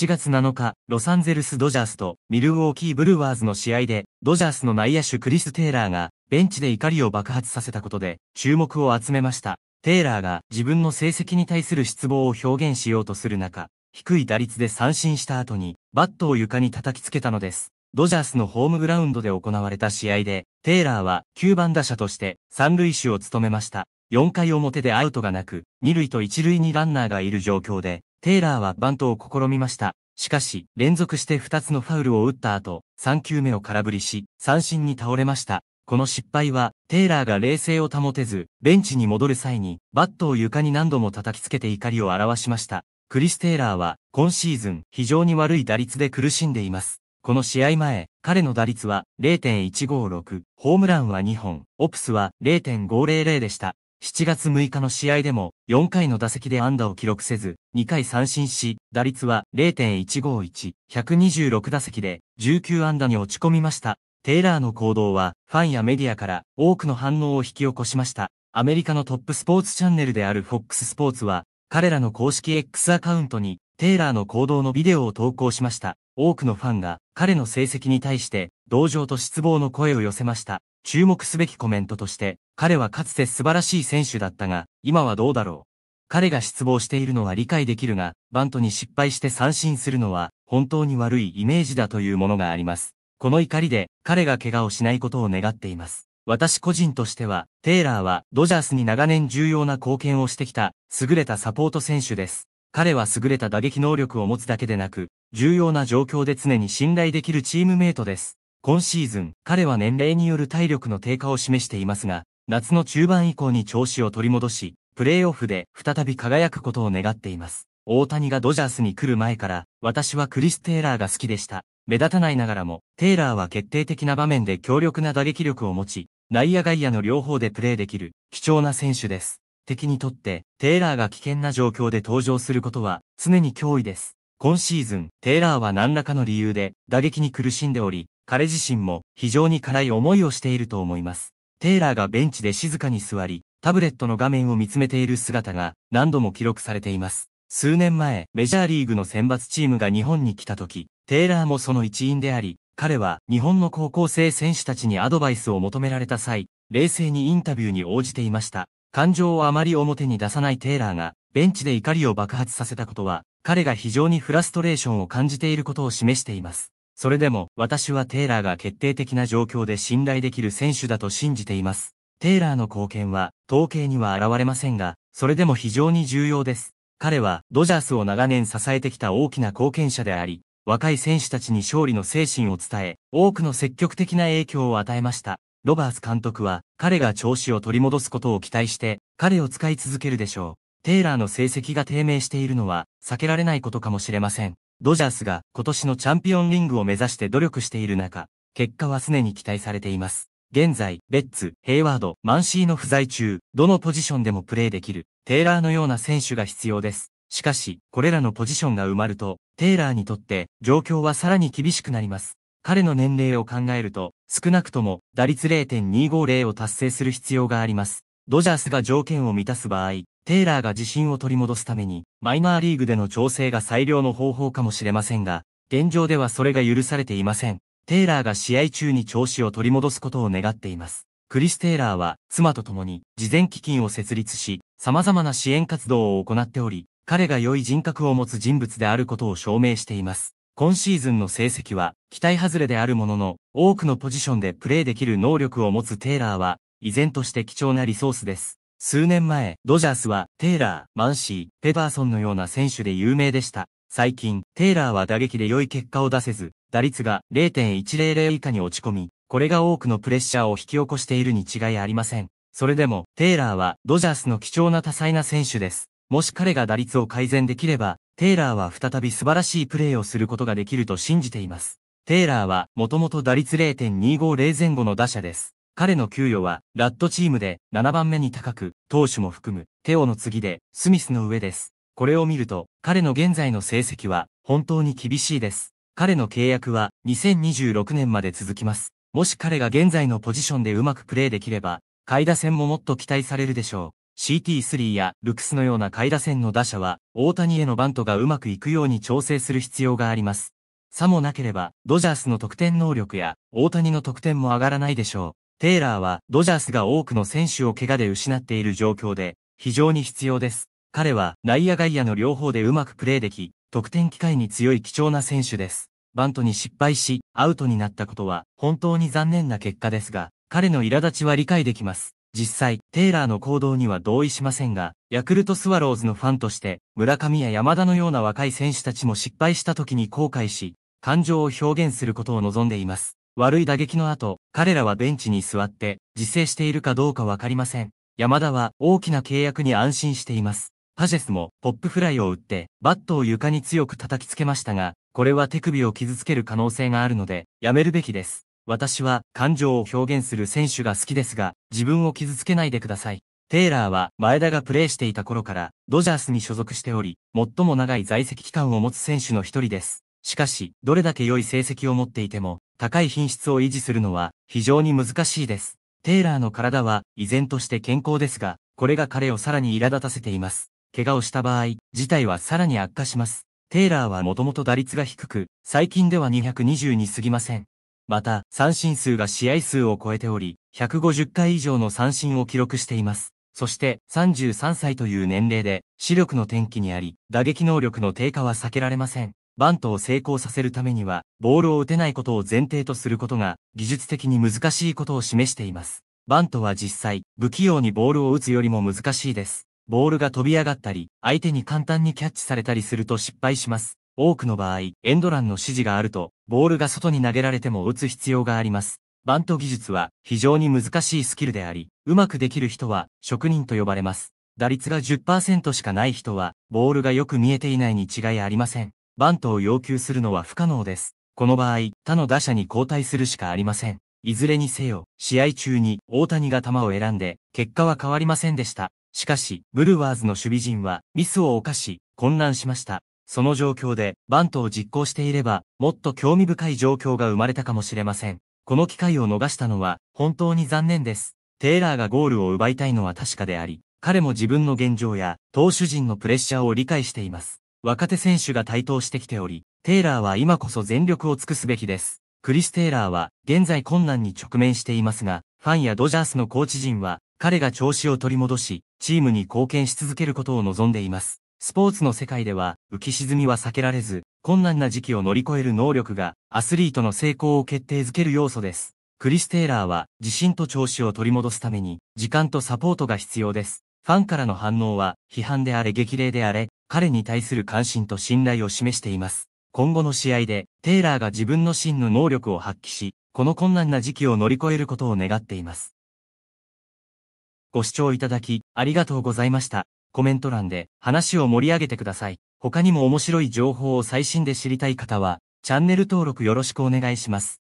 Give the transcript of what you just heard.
7月7日、ロサンゼルス・ドジャースとミルウォーキー・ブルワーズの試合で、ドジャースの内野手クリス・テイラーが、ベンチで怒りを爆発させたことで、注目を集めました。テイラーが自分の成績に対する失望を表現しようとする中、低い打率で三振した後に、バットを床に叩きつけたのです。ドジャースのホームグラウンドで行われた試合で、テイラーは9番打者として三塁手を務めました。4回表でアウトがなく、2塁と1塁にランナーがいる状況で、テイラーはバントを試みました。しかし、連続して2つのファウルを打った後、3球目を空振りし、三振に倒れました。この失敗は、テイラーが冷静を保てず、ベンチに戻る際に、バットを床に何度も叩きつけて怒りを表しました。クリス・テイラーは、今シーズン、非常に悪い打率で苦しんでいます。この試合前、彼の打率は0.156、ホームランは2本、オプスは0.500でした。7月6日の試合でも4回の打席で安打を記録せず、2回三振し、打率は0.151、126打席で19安打に落ち込みました。テイラーの行動はファンやメディアから多くの反応を引き起こしました。アメリカのトップスポーツチャンネルである FOX スポーツは、彼らの公式 X アカウントにテイラーの行動のビデオを投稿しました。多くのファンが彼の成績に対して同情と失望の声を寄せました。注目すべきコメントとして、彼はかつて素晴らしい選手だったが、今はどうだろう。彼が失望しているのは理解できるが、バントに失敗して三振するのは、本当に悪いイメージだというものがあります。この怒りで、彼が怪我をしないことを願っています。私個人としては、テイラーは、ドジャースに長年重要な貢献をしてきた、優れたサポート選手です。彼は優れた打撃能力を持つだけでなく、重要な状況で常に信頼できるチームメイトです。今シーズン、彼は年齢による体力の低下を示していますが、夏の中盤以降に調子を取り戻し、プレーオフで再び輝くことを願っています。大谷がドジャースに来る前から、私はクリス・テイラーが好きでした。目立たないながらも、テイラーは決定的な場面で強力な打撃力を持ち、内野外野の両方でプレーできる、貴重な選手です。敵にとって、テイラーが危険な状況で登場することは、常に脅威です。今シーズン、テイラーは何らかの理由で、打撃に苦しんでおり、彼自身も非常に辛い思いをしていると思います。テイラーがベンチで静かに座り、タブレットの画面を見つめている姿が何度も記録されています。数年前、メジャーリーグの選抜チームが日本に来た時、テイラーもその一員であり、彼は日本の高校生選手たちにアドバイスを求められた際、冷静にインタビューに応じていました。感情をあまり表に出さないテイラーが、ベンチで怒りを爆発させたことは、彼が非常にフラストレーションを感じていることを示しています。それでも、私はテイラーが決定的な状況で信頼できる選手だと信じています。テイラーの貢献は、統計には現れませんが、それでも非常に重要です。彼は、ドジャースを長年支えてきた大きな貢献者であり、若い選手たちに勝利の精神を伝え、多くの積極的な影響を与えました。ロバース監督は、彼が調子を取り戻すことを期待して、彼を使い続けるでしょう。テイラーの成績が低迷しているのは、避けられないことかもしれません。ドジャースが今年のチャンピオンリングを目指して努力している中、結果は常に期待されています。現在、レッツ、ヘイワード、マンシーの不在中、どのポジションでもプレーできる、テイラーのような選手が必要です。しかし、これらのポジションが埋まると、テイラーにとって状況はさらに厳しくなります。彼の年齢を考えると、少なくとも打率0.250を達成する必要があります。ドジャースが条件を満たす場合、テイラーが自信を取り戻すために、マイナーリーグでの調整が最良の方法かもしれませんが、現状ではそれが許されていません。テイラーが試合中に調子を取り戻すことを願っています。クリス・テイラーは、妻と共に、事前基金を設立し、様々な支援活動を行っており、彼が良い人格を持つ人物であることを証明しています。今シーズンの成績は、期待外れであるものの、多くのポジションでプレーできる能力を持つテイラーは、依然として貴重なリソースです。数年前、ドジャースは、テイラー、マンシー、ペパーソンのような選手で有名でした。最近、テイラーは打撃で良い結果を出せず、打率が0.100以下に落ち込み、これが多くのプレッシャーを引き起こしているに違いありません。それでも、テイラーは、ドジャースの貴重な多彩な選手です。もし彼が打率を改善できれば、テイラーは再び素晴らしいプレーをすることができると信じています。テイラーは、もともと打率0.250前後の打者です。彼の給与は、ラットチームで7番目に高く、投手も含む、テオの次で、スミスの上です。これを見ると、彼の現在の成績は、本当に厳しいです。彼の契約は、2026年まで続きます。もし彼が現在のポジションでうまくプレーできれば、下位打線ももっと期待されるでしょう。CT3 やルクスのような下位打線の打者は、大谷へのバントがうまくいくように調整する必要があります。さもなければ、ドジャースの得点能力や、大谷の得点も上がらないでしょう。テイラーはドジャースが多くの選手を怪我で失っている状況で、非常に必要です。彼は内野外野の両方でうまくプレーでき、得点機会に強い貴重な選手です。バントに失敗し、アウトになったことは本当に残念な結果ですが、彼の苛立ちは理解できます。実際、テイラーの行動には同意しませんが、ヤクルトスワローズのファンとして、村上や山田のような若い選手たちも失敗した時に後悔し、感情を表現することを望んでいます。悪い打撃の後、彼らはベンチに座って、自制しているかどうかわかりません。山田は大きな契約に安心しています。パジェスもポップフライを打って、バットを床に強く叩きつけましたが、これは手首を傷つける可能性があるので、やめるべきです。私は感情を表現する選手が好きですが、自分を傷つけないでください。テイラーは前田がプレーしていた頃からドジャースに所属しており、最も長い在籍期間を持つ選手の一人です。しかし、どれだけ良い成績を持っていても、高い品質を維持するのは非常に難しいです。テイラーの体は依然として健康ですが、これが彼をさらに苛立たせています。怪我をした場合、事態はさらに悪化します。テイラーはもともと打率が低く、最近では220に過ぎません。また、三振数が試合数を超えており、150回以上の三振を記録しています。そして、33歳という年齢で、視力の転機にあり、打撃能力の低下は避けられません。バントを成功させるためには、ボールを打てないことを前提とすることが、技術的に難しいことを示しています。バントは実際、不器用にボールを打つよりも難しいです。ボールが飛び上がったり、相手に簡単にキャッチされたりすると失敗します。多くの場合、エンドランの指示があると、ボールが外に投げられても打つ必要があります。バント技術は非常に難しいスキルであり、うまくできる人は職人と呼ばれます。打率が10%しかない人は、ボールがよく見えていないに違いありません。バントを要求するのは不可能です。この場合、他の打者に交代するしかありません。いずれにせよ、試合中に大谷が球を選んで、結果は変わりませんでした。しかし、ブルワーズの守備陣はミスを犯し、混乱しました。その状況で、バントを実行していれば、もっと興味深い状況が生まれたかもしれません。この機会を逃したのは、本当に残念です。テイラーがゴールを奪いたいのは確かであり、彼も自分の現状や、投手陣のプレッシャーを理解しています。若手選手が台頭してきており、テイラーは今こそ全力を尽くすべきです。クリス・テイラーは現在困難に直面していますが、ファンやドジャースのコーチ陣は彼が調子を取り戻し、チームに貢献し続けることを望んでいます。スポーツの世界では浮き沈みは避けられず、困難な時期を乗り越える能力がアスリートの成功を決定づける要素です。クリス・テイラーは自信と調子を取り戻すために時間とサポートが必要です。ファンからの反応は、批判であれ激励であれ、彼に対する関心と信頼を示しています。今後の試合で、テイラーが自分の真の能力を発揮し、この困難な時期を乗り越えることを願っています。ご視聴いただき、ありがとうございました。コメント欄で話を盛り上げてください。他にも面白い情報を最新で知りたい方は、チャンネル登録よろしくお願いします。